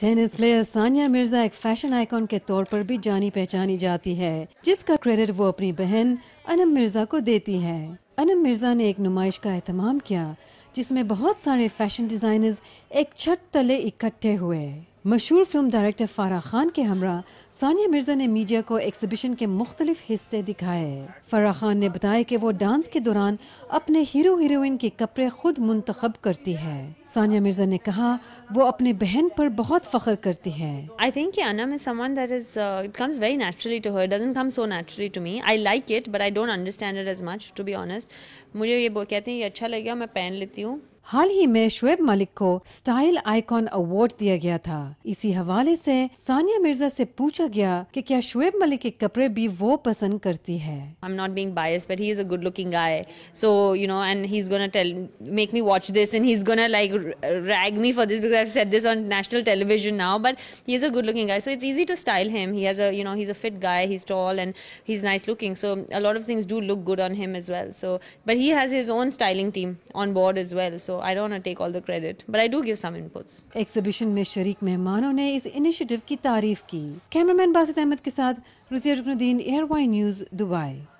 tennis player ثانیہ مرزا ایک fashion icon کے طور پر بھی جانی پہچانی جاتی ہے جس کا کریڈٹ وہ اپنی بہن انم مرزا کو دیتی ہے انم مرزا نے ایک نمائش کا اہتمام کیا جس میں بہت سارے فیشن ڈیزائنرز ایک چھت تلے اکٹھے ہوئے مشہور فلم ڈائریکٹر فارہ خان کے ہمراہ ثانیہ مرزا نے میڈیا کو ایکسیبیشن کے مختلف حصے دکھائے فارہ خان نے بتایا کہ وہ ڈانس کے دوران اپنے ہیرو ہیروین کے کپڑے خود منتخب کرتی ہے ثانیہ مرزا نے کہا وہ اپنے بہن پر بہت فخر کرتی ہے آئی تھنک انا میں someone that is it comes very naturally to her doesn't come so naturally to me I like it but I don't understand it as much to be honest مجھے یہ کہتے ہیں یہ اچھا لگے گا میں پہن لیتی ہوں حال ہی میں شعیب ملک کو سٹائل آئیکن اوارڈ دیا گیا تھا اسی حوالے سے سانیا مرزا سے پوچھا گیا کہ کیا شعیب ملک کے کپڑے بھی وہ پسند کرتی ہے I'm not being biased but he is a good looking guy so you know and he's gonna tell make me watch this and he's gonna like rag me for this because I've said this on national television now but he is a good looking guy so it's easy to style him he has a you know he's a fit guy he's tall and he's nice looking so a lot of things do look good on him as well so but he has his own styling team on board as well so I don't take all the credit but I do give some inputs exhibition میں شریک مہمانوں نے اس initiative کی تعریف کی camera مین باسط احمد کے ساتھ رزیر رکن الدین ایئر وائی نیوز دبئی